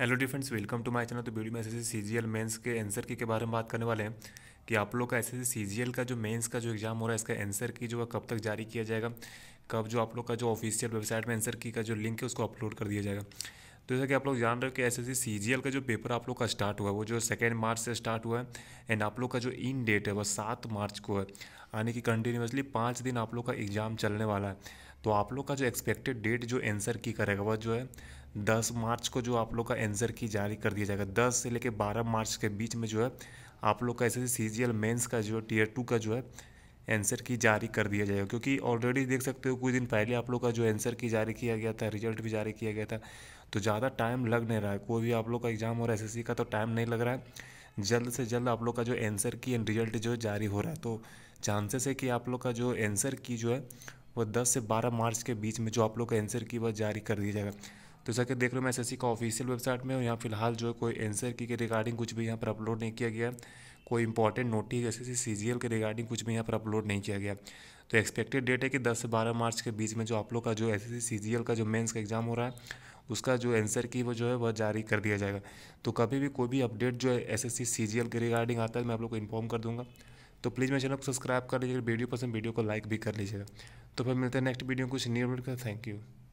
hello the friends welcome to my channel तो video में S S C G L mains के answer key के बारे में बात करने वाले हैं कि आप लोग का S S C G L का जो मेंस का जो एग्ज़ाम हो रहा है इसका आंसर की जो है कब तक जारी किया जाएगा कब जो आप लोग का जो ऑफिशियल वेबसाइट में आंसर की का जो लिंक है उसको अपलोड कर दिया जाएगा तो जैसा कि आप लोग जान रहे हो कि एस एस सी का जो पेपर आप लोग का स्टार्ट हुआ है वो जो सेकेंड मार्च से स्टार्ट हुआ है एंड आप लोग का जो इन डेट है वो सात मार्च को है यानी कि कंटिन्यूसली पाँच दिन आप लोग का एग्ज़ाम चलने वाला है तो आप लोग का जो एक्सपेक्टेड डेट जो एंसर की करेगा वह जो है दस मार्च को जो आप लोग का एंसर की जारी कर दिया जाएगा दस से लेकर बारह मार्च के बीच में जो है आप लोग का ऐसे सी जी का जो है टीयर टू का जो है आंसर की जारी कर दिया जाएगा क्योंकि ऑलरेडी देख सकते हो कुछ दिन पहले आप लोग का जो आंसर की जारी किया गया था रिजल्ट भी जारी किया गया था तो ज़्यादा टाइम लग नहीं रहा है कोई भी आप लोग का एग्ज़ाम और एस का तो टाइम नहीं लग रहा है जल्द से जल्द आप लोग का जो आंसर की एंड रिजल्ट जो जारी हो रहा है तो चांसेस है कि आप लोग का जो आंसर की जो है वो 10 से 12 मार्च के बीच में जो आप लोग का आंसर की वह जारी कर दिया जाएगा तो जैसा कि देख लो मैं एस का ऑफिशियल वेबसाइट में और यहाँ फिलहाल जो है कोई एंसर की के रिगार्डिंग कुछ भी यहाँ पर अपलोड नहीं किया गया कोई important notice S S C के रिगार्डिंग कुछ भी यहाँ पर अपलोड नहीं किया गया तो एक्सपेक्टेड डेट है कि 10 से 12 मार्च के बीच में जो आप लोग का जो एस एस का जो मेन्स का एग्ज़ाम हो रहा है उसका जो आंसर की वो जो है वह जारी कर दिया जाएगा तो कभी भी कोई भी अपडेट जो है एस एस के रिगार्डिंग आता है मैं आप लोग को इन्फॉर्म कर दूँगा तो प्लीज़ मेरे चैनल को सब्सक्राइब कर लीजिएगा वीडियो पसंद वीडियो को लाइक भी कर लीजिएगा तो फिर मिलते हैं नेक्स्ट वीडियो कुछ न्यू का थैंक यू